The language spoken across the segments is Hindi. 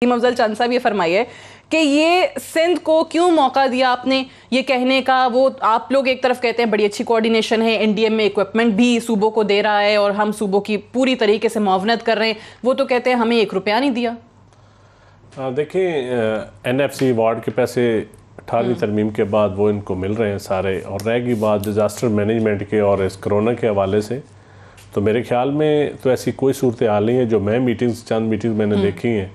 टीम अफजल चंद साहब ये फरमाइए कि ये सिंध को क्यों मौका दिया आपने ये कहने का वो आप लोग एक तरफ कहते हैं बड़ी अच्छी कोऑर्डिनेशन है एनडीएम में इक्विपमेंट भी सूबों को दे रहा है और हम सूबों की पूरी तरीके से मुआवनत कर रहे हैं वो तो कहते हैं हमें एक रुपया नहीं दिया देखें एन एफ सी वार्ड के पैसे अठारहवीं हम्म। तरमीम के बाद वो इनको मिल रहे हैं सारे और रहेगी बात डिज़ास्टर मैनेजमेंट के और इस करोना के हवाले से तो मेरे ख्याल में तो ऐसी कोई सूरत हाल नहीं है जो मैं मीटिंग्स चंद मीटिंग्स मैंने हम्म। देखी हैं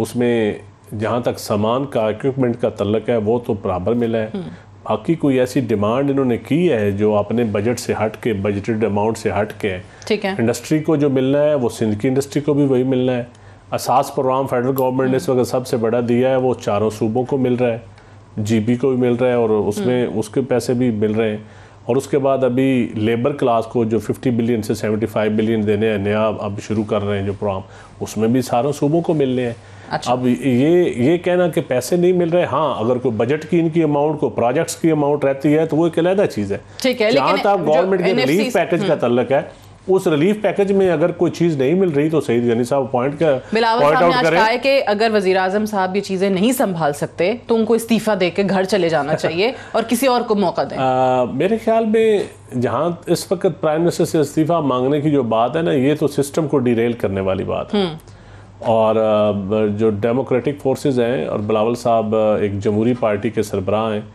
उसमें जहाँ तक सामान का इक्विपमेंट का तल्लक है वो तो बराबर मिला है हम्म। बाकी कोई ऐसी डिमांड इन्होंने की है जो अपने बजट से हट के बजटेड अमाउंट से हट के ठीक है इंडस्ट्री को जो मिलना है वो सिंध की इंडस्ट्री को भी वही मिलना है असास प्रोग्राम फेडरल गवर्नमेंट ने हम्म। इस वक्त सबसे बड़ा दिया है वो चारों सूबों को मिल रहा है जीबी को भी मिल रहा है और उसमें हम्म। उसके पैसे भी मिल रहे हैं और उसके बाद अभी लेबर क्लास को जो 50 बिलियन से 75 बिलियन देने हैं नया अब शुरू कर रहे हैं जो प्रोग्राम उसमें भी सारों सूबों को मिलने हैं अच्छा। अब ये ये कहना कि पैसे नहीं मिल रहे हाँ अगर कोई बजट की इनकी अमाउंट को प्रोजेक्ट्स की अमाउंट रहती है तो वो एक अलहदा चीज़ है ठीक है जहाँ तक गवर्नमेंट के रिलीफ पैकेज का हम्म। तल्लक है उस रिलीफ पैकेज में अगर कोई चीज नहीं मिल रही तो सईद गनी साहब पॉइंट का पॉइंट आउट करें कि अगर वजीर आजम साहब ये चीजें नहीं संभाल सकते तो उनको इस्तीफा दे के घर चले जाना अच्छा। चाहिए और किसी और को मौका दें आ, मेरे ख्याल में जहाँ इस वक्त प्राइम मिनिस्टर से इस्तीफा मांगने की जो बात है ना ये तो सिस्टम को डिरेल करने वाली बात है हम्म। और जो डेमोक्रेटिक फोर्सेस हैं और बिलावल साहब एक जमहूरी पार्टी के सरबराह हैं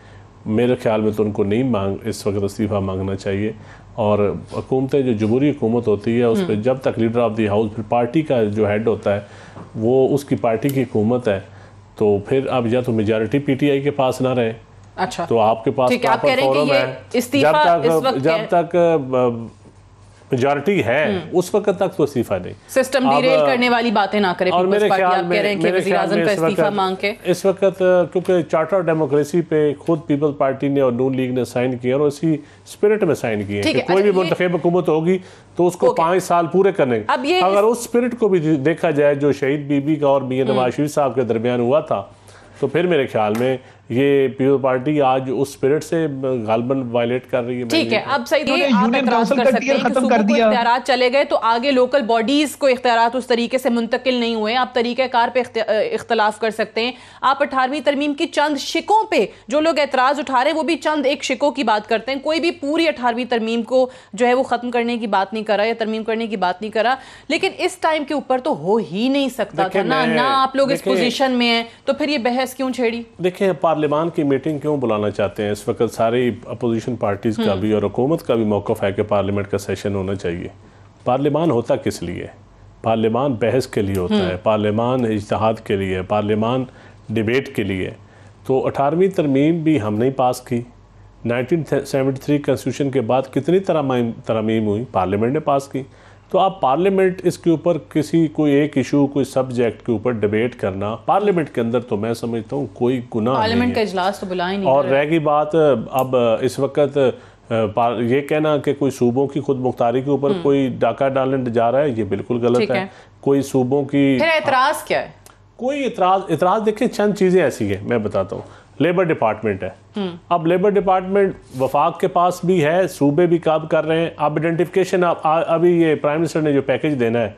मेरे ख्याल में तो उनको नहीं मांग इस वक्त इस्तीफ़ा मांगना चाहिए और हुकूमतें जो जमहूरी हुकूमत होती है उस पर हम्म। जब तक लीडर ऑफ दी हाउस फिर पार्टी का जो हेड होता है वो उसकी पार्टी की हुकूमत है तो फिर अब या तो मेजॉरिटी पीटीआई के पास ना रहे अच्छा तो आपके पास आप कह रहे हैं कि ये इस्तीफा जब तक जब तक मेजोरिटी है हम्म। उस वक्त तक तो इस्तीफा दें सिस्टम डिरेल करने वाली बातें ना करें और मेरे ख्याल में मेरे ख्याल में इस वक्त इस वक्त क्योंकि चार्टर ऑफ डेमोक्रेसी पे खुद पीपल पार्टी ने और नून लीग ने साइन किया और इसी स्पिरिट में साइन किया कि कोई अच्छा भी मुंतब हुकूमत होगी तो उसको पाँच साल पूरे करने अगर उस स्पिरिट को भी देखा जाए जो शहीद बीबी का और मियाँ नवाज हम्म। शरीफ साहब के दरमियान हुआ था तो फिर मेरे ख्याल में ये पीपल पार्टी आज उस स्पिरिट से गालबन वायलेट कर रही है ठीक है अब सही तो इख्तियार चले गए तो आगे लोकल बॉडीज को इख्तियार उस तरीके से मुंतकिल नहीं हुए आप तरीक़ाकार पे इख्तलाफ कर सकते हैं आप अठारहवीं तरमीम की चंद शिकों पे जो लोग एतराज़ उठा रहे हैं वो भी चंद एक शिकों की बात करते हैं कोई भी पूरी अठारहवीं तरमीम को जो है वो ख़त्म करने की बात नहीं करा या तरमीम करने की बात नहीं करा लेकिन इस टाइम के ऊपर तो हो ही नहीं सकता था ना ना आप लोग इस पोजिशन में है तो फिर ये बहस क्यों छेड़ी देखिये पार्लियामान की मीटिंग क्यों बुलाना चाहते हैं इस वक्त सारी अपोजिशन पार्टीज का हम्म। भी और हुकूमत का भी मौक़ है कि पार्लियामेंट का सेशन होना चाहिए पार्लियामान होता किस लिए पार्लियामान बहस के लिए होता है हम्म। पार्लियामान इजहाद के लिए पार्लियामान डिबेट के लिए तो अठारहवीं तरमीम भी हमने पास की 1973 कॉन्स्टिट्यूशन के बाद कितनी तरमीम हुई पार्लियामेंट ने पास की तो आप पार्लियामेंट इसके ऊपर किसी कोई एक इशू कोई सब्जेक्ट के ऊपर डिबेट करना पार्लियामेंट के अंदर तो मैं समझता हूँ कोई गुना पार्लियामेंट का इजलास तो बुलाए नहीं और रह गई बात अब इस वक्त ये कहना कि कोई सूबों की खुद मुख्तारी के ऊपर हम्म। कोई डाका डालने जा रहा है ये बिल्कुल गलत है।, है कोई सूबों की एतराज़ क्या है कोई इतराज इतराज देखें चंद चीज़ें ऐसी हैं मैं बताता हूँ लेबर डिपार्टमेंट है अब लेबर डिपार्टमेंट वफाक के पास भी है सूबे भी काम कर रहे हैं अब आइडेंटिफिकेशन अभी ये प्राइम मिनिस्टर ने जो पैकेज देना है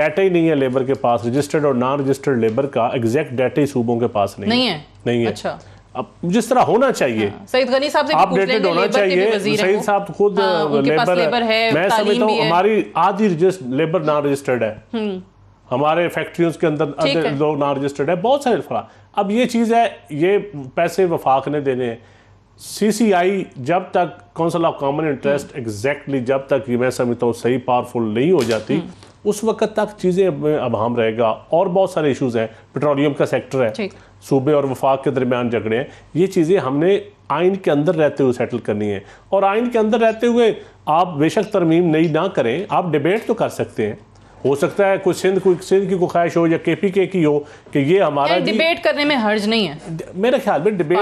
डाटा ही नहीं है लेबर के पास रजिस्टर्ड और नॉन रजिस्टर्ड लेबर का एग्जैक्ट डाटा ही सूबों के पास नहीं, नहीं है नहीं है अच्छा अब जिस तरह होना चाहिए अपडेटेड हाँ, होना चाहिए सईद साहब खुद हाँ, लेबर, लेबर है मैं समझता हूँ हमारी आधी लेबर नॉन रजिस्टर्ड है हम्म। हमारे फैक्ट्रियों के अंदर जो नॉन रजिस्टर्ड है बहुत सारे फला अब ये चीज़ है ये पैसे वफाक ने देने हैं आई जब तक council of common interest exactly जब तक ये मैं समझता हूँ सही पावरफुल नहीं हो जाती हम्म। उस वक्त तक चीज़ें अब हम रहेगा और बहुत सारे इश्यूज हैं पेट्रोलियम का सेक्टर है सूबे और वफाक के दरमियान झगड़े हैं ये चीज़ें हमने आइन के अंदर रहते हुए सेटल करनी है और आइन के अंदर रहते हुए आप बेशक तरमीम नहीं ना करें आप डिबेट तो कर सकते हैं हो सकता है कोई सिंध कोई सिंध की ख्वाहिश हो या के पी के की हो कि ये हमारा डिबेट करने में हर्ज नहीं है मेरे ख्याल में डिबेट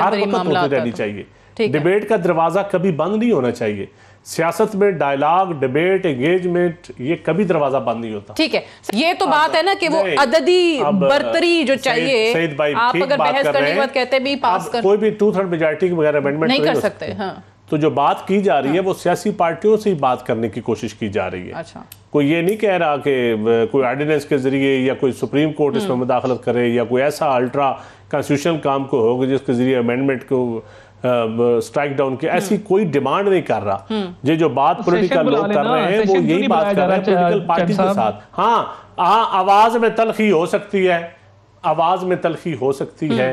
हर वक्त रहनी चाहिए डिबेट का दरवाज़ा कभी बंद नहीं होना चाहिए सियासत में डायलॉग डिबेट एंगेजमेंट ये कभी दरवाजा बंद नहीं होता ठीक है ये तो बात है ना कि वो अददी बर्तरी जो चाहिए सईद भाई आप अगर बहस करने के बाद कहते भी पास कर कोई भी टू थर्ड मेजोरिटी वगैरह अमेंडमेंट नहीं कर सकते हाँ। तो जो बात की जा रही है वो सियासी पार्टियों से ही बात करने की कोशिश की जा रही है अच्छा कोई ये नहीं कह रहा कि कोई ऑर्डिनेंस के ज़रिए या कोई सुप्रीम कोर्ट इसमें हम्म। मुदाखलत करे या कोई ऐसा अल्ट्रा कॉन्स्टिट्यूशन काम को होगा जिसके ज़रिए अमेंडमेंट को स्ट्राइक डाउन की ऐसी हम्म। कोई डिमांड नहीं कर रहा हम्म। ये जो बात पॉलिटिकल तो लोग तो कर रहे हैं वो यही बात कर रहे हैं पॉलिटिकल पार्टी के साथ हाँ हाँ आवाज़ में तलखी हो सकती है आवाज़ में तलखी हो सकती है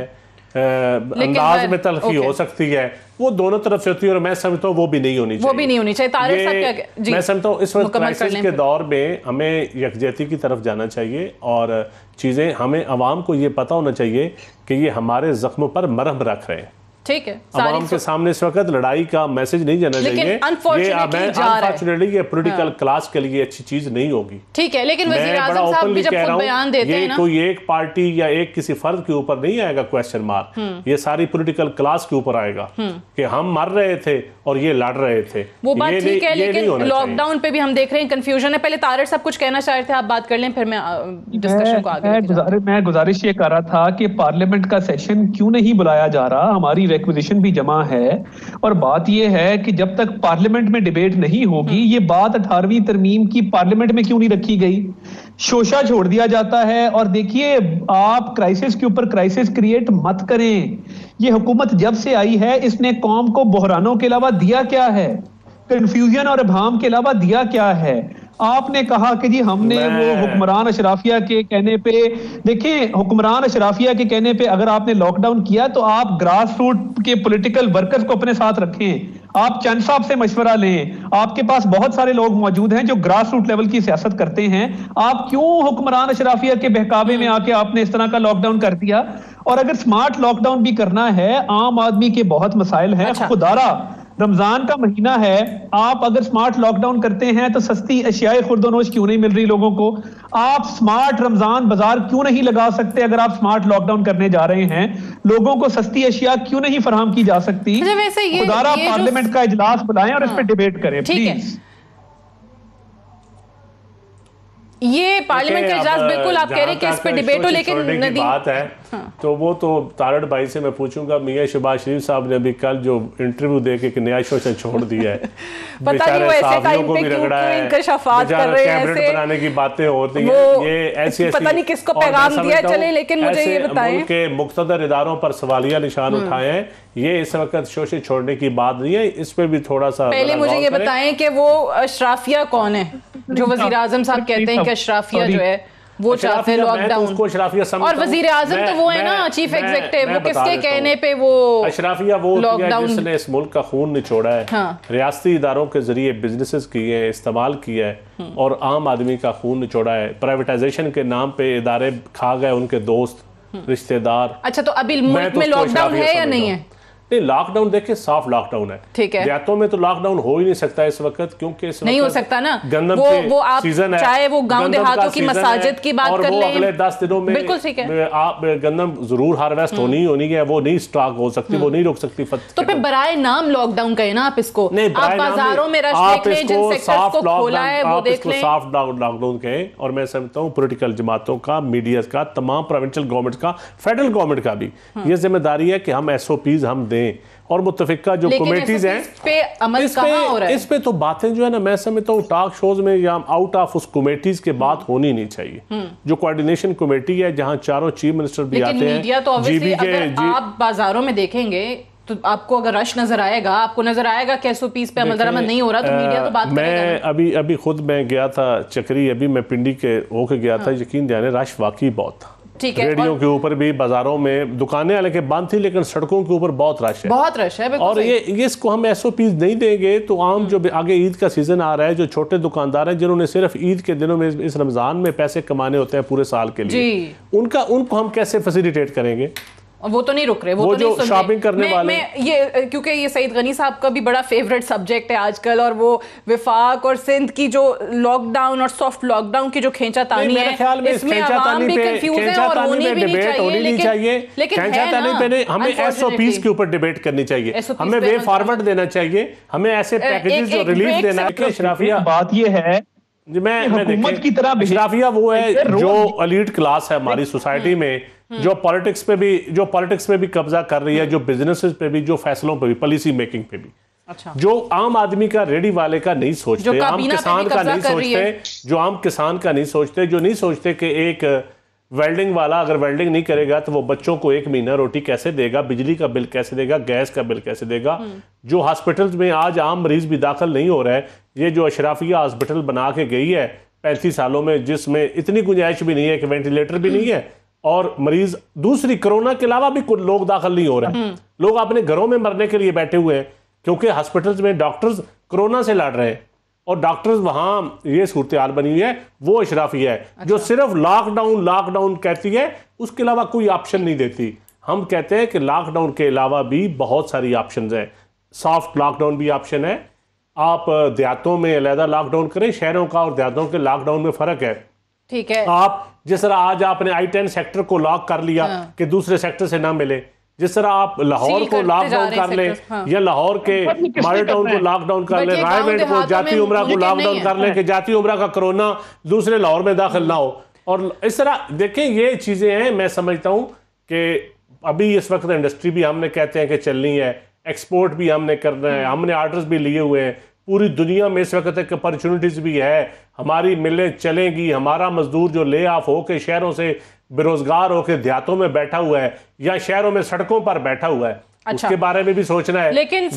अंदाज में तलखी हो सकती है वो दोनों तरफ से होती है और मैं समझता हूँ वो भी नहीं होनी चाहिए वो भी नहीं होनी चाहिए तारे साहब क्या मैं समझता हूँ इस वक्त क्राइसिस के दौर में हमें यकजहती की तरफ जाना चाहिए और चीज़ें हमें आवाम को ये पता होना चाहिए कि ये हमारे ज़ख्मों पर मरहम रख रहे हैं ठीक है आवाम के सामने इस वक्त लड़ाई का मैसेज नहीं जाना चाहिए अनफॉर्चुनेटली ये पॉलिटिकल क्लास हाँ। के लिए अच्छी चीज नहीं होगी ठीक है लेकिन वजीर आजम साहब भी जब बयान देते हैं ना कोई एक पार्टी या एक किसी फर्द के ऊपर नहीं आएगा क्वेश्चन हम्म। मार्क ये सारी पॉलिटिकल क्लास के ऊपर आएगा हम्म। कि हम मर रहे थे और ये लड़ रहे थे वो बात ठीक है लेकिन लॉकडाउन पे भी हम देख रहे हैं कंफ्यूजन है पहले तारे साहब कुछ कहना चाह रहे थे आप बात कर लें फिर मैं डिस्कशन को आगे मैं गुजारिश ये कर रहा था कि पार्लियामेंट का सेशन क्यों नहीं बुलाया जा रहा हमारी रिक्विजिशन भी जमा है और बात यह है कि जब तक पार्लियामेंट में डिबेट नहीं होगी हम्म। ये बात अठारहवीं तरमीम की पार्लियामेंट में क्यों नहीं रखी गई शोशा छोड़ दिया जाता है और देखिए आप क्राइसिस के ऊपर क्राइसिस क्रिएट मत करें ये हुकूमत जब से आई है इसने कौम को बहरानों के अलावा दिया क्या है कंफ्यूजन और अभाम के अलावा दिया क्या है आपने कहा कि जी हमने वो हुक्मरान अशराफिया के कहने पे देखें हुक्मरान अशराफिया के कहने पे अगर आपने लॉकडाउन किया तो आप ग्रास रूट के पॉलिटिकल वर्कर्स को अपने साथ रखें आप चंद साहब से मशवरा लें आपके पास बहुत सारे लोग मौजूद हैं जो ग्रास रूट लेवल की सियासत करते हैं आप क्यों हुक्मरान अशराफिया के बहकावे में आके आपने इस तरह का लॉकडाउन कर दिया और अगर स्मार्ट लॉकडाउन भी करना है आम आदमी के बहुत मसाइल हैं अच्छा। खुदारा रमजान का महीना है आप अगर स्मार्ट लॉकडाउन करते हैं तो सस्ती अशियाए खुर्दोनोश क्यों नहीं मिल रही लोगों को आप स्मार्ट रमजान बाजार क्यों नहीं लगा सकते अगर आप स्मार्ट लॉकडाउन करने जा रहे हैं लोगों को सस्ती अशिया क्यों नहीं फराम की जा सकती अच्छा, खुदारा पार्लियामेंट का इजलास बुलाएं और हाँ, इस पर डिबेट करें प्लीज ये पार्लियामेंट का इजाज बिल्कुल आप कह रहे हैं कि इस डिबेट हो लेकिन बात है हाँ। तो वो तो तारड़ भाई से मैं पूछूंगा मियाँ शबाज शरीफ साहब ने अभी कल जो इंटरव्यू दे के नया शोषण छोड़ दिया है पता नहीं वो ऐसे टाइम पे क्यों कर रहे हैं ऐसे बनाने की बातें होती हैं ये ऐसी पता नहीं किसको पैगाम दिया चले लेकिन मुझे ये बताएं के इदारों पर सवालिया निशान हम्म। उठाए ये इस वक्त शोशे छोड़ने की बात नहीं है इस पर भी थोड़ा सा पहले मुझे ये बताएं कि वो अशराफिया कौन है जो वजीर आजम साहब कहते हैं कि अशराफिया जो है वो चाहते हैं लॉकडाउन तो और वजीर आजम तो वो है ना चीफ एग्जीक्यूटिव वो किसके कहने पे वो अशराफिया वो लॉकडाउन जिसने इस मुल्क का खून निचोड़ा है हाँ। रियासती इदारों के जरिए बिजनेसेस किए हैं इस्तेमाल किया है हम्म। और आम आदमी का खून निचोड़ा है प्राइवेटाइजेशन के नाम पे इदारे खा गए उनके दोस्त हम्म। रिश्तेदार अच्छा तो अभी मुल्क तो में लॉकडाउन है या नहीं है नहीं लॉकडाउन देखिए साफ लॉकडाउन है ठीक है देहातों में तो लॉकडाउन हो ही नहीं सकता इस वक्त क्योंकि इस नहीं हो सकता ना गंदम वो, वो आप सीजन है चाहे वो गांव देहातों की मसाजिद की बात कर लें अगले दस दिनों में बिल्कुल ठीक है आप गंदम जरूर हार्वेस्ट होनी ही हम्म। होनी है वो नहीं स्टॉक हो सकती वो हम्म। नहीं रोक सकती तो फिर बराए नाम लॉकडाउन कहे ना आप इसको बाजारों में साफ लॉकडाउन कहे और मैं समझता हूँ पोलिटिकल जमातों का मीडिया का तमाम प्रोविंशियल गवर्नमेंट का फेडरल गवर्नमेंट का भी हम्म। ये जिम्मेदारी है कि हम एसओपीज हम दें और मुतफिका जो कमेटीज हैं इस पे इस पे, है? पे तो बातें जो है ना मैं समझता हूँ टॉक शोज में या आउट ऑफ उस कमेटीज के बात हम्म। होनी नहीं चाहिए हम्म। जो कोऑर्डिनेशन कमेटी है जहाँ चारों चीफ मिनिस्टर भी आते हैं तो जीबी के आप बाजारों में देखेंगे तो आपको अगर रश नजर आएगा आपको नजर आएगा कि एस पीस पे अमल दरामद नहीं हो रहा तो मीडिया तो बात मैं अभी अभी खुद मैं गया था चक्री अभी मैं पिंडी के होके गया था हाँ। यकीन जाने रश वाकई बहुत था ठीक है रेडियो और... के ऊपर भी बाजारों में दुकानें हालांकि बंद थी लेकिन सड़कों के ऊपर बहुत रश है बहुत रश है और ये ये इसको हम एस ओ पीज नहीं देंगे तो आम हम्म। जो आगे ईद का सीजन आ रहा है जो छोटे दुकानदार हैं जिन्होंने सिर्फ ईद के दिनों में इस रमजान में पैसे कमाने होते हैं पूरे साल के लिए उनका उनको हम कैसे फैसिलिटेट करेंगे वो तो नहीं रुक रहे वो, वो तो जो नहीं शॉपिंग करने मैं, वाले मैं ये क्योंकि ये सईद गनी साहब का भी बड़ा फेवरेट सब्जेक्ट है आजकल और वो विफाक और सिंध की जो लॉकडाउन और सॉफ्ट लॉकडाउन की जो खेचा तानी है इसमें आवाम भी कंफ्यूज है होनी नहीं चाहिए लेकिन हमें के ऊपर डिबेट करनी चाहिए हमें वे फॉरवर्ड देना चाहिए हमें ऐसे पैकेजेस जो रिलीफ देना तो- बात यह है मैं, मैं हुकूमत की तरह इशराफिया वो है जो अलीट क्लास है हमारी सोसाइटी हम्म। में हम्म। जो पॉलिटिक्स पे भी जो पॉलिटिक्स पे भी कब्जा कर रही है जो बिजनेस पे भी जो फैसलों पे भी पॉलिसी मेकिंग पे भी अच्छा। जो आम आदमी का रेडी वाले का नहीं सोचते आम किसान का नहीं सोचते जो आम किसान का नहीं सोचते जो नहीं सोचते कि एक वेल्डिंग वाला अगर वेल्डिंग नहीं करेगा तो वो बच्चों को एक महीना रोटी कैसे देगा बिजली का बिल कैसे देगा गैस का बिल कैसे देगा हम्म। जो हॉस्पिटल्स में आज आम मरीज भी दाखिल नहीं हो रहा है ये जो अशराफिया हॉस्पिटल बना के गई है पैंतीस सालों में जिसमें इतनी गुंजाइश भी नहीं है कि वेंटिलेटर भी नहीं है और मरीज दूसरी कोरोना के अलावा भी कुछ लोग दाखिल नहीं हो रहे हैं हम्म। लोग अपने घरों में मरने के लिए बैठे हुए हैं क्योंकि हॉस्पिटल्स में डॉक्टर्स कोरोना से लड़ रहे हैं और डॉक्टर्स वहां ये सूरत हाल बनी हुई है वो अशराफी है अच्छा। जो सिर्फ लॉकडाउन लॉकडाउन कहती है उसके अलावा कोई ऑप्शन नहीं देती हम कहते हैं कि लॉकडाउन के अलावा भी बहुत सारी ऑप्शन हैं सॉफ्ट लॉकडाउन भी ऑप्शन है आप देहातों में अलहदा लॉकडाउन करें शहरों का और देहातों के लॉकडाउन में फ़र्क है ठीक है आप जिस तरह आज आपने आई टेन सेक्टर को लॉक कर लिया हाँ। कि दूसरे सेक्टर से ना मिले जिस तरह आप लाहौर को लॉकडाउन कर लें हाँ। या लाहौर के मारे टाउन को लॉकडाउन कर लें रायवेड को जाती उम्र को लॉकडाउन कर लें कि जाती उम्र का कोरोना दूसरे लाहौर में दाखिल ना हो और इस तरह देखें ये चीज़ें हैं मैं समझता हूँ कि अभी इस वक्त इंडस्ट्री भी हमने कहते हैं कि चलनी है एक्सपोर्ट भी हमने करना है हम्म। हमने ऑर्डर भी लिए हुए हैं पूरी दुनिया में इस वक्त एक अपॉर्चुनिटीज़ भी है हमारी मिलें चलेंगी हमारा मजदूर जो ले ऑफ होके शहरों से बेरोजगार होकर देहातों में बैठा हुआ है या शहरों में सड़कों पर बैठा हुआ है अच्छा। उसके बारे में भी सोचना है लेकिन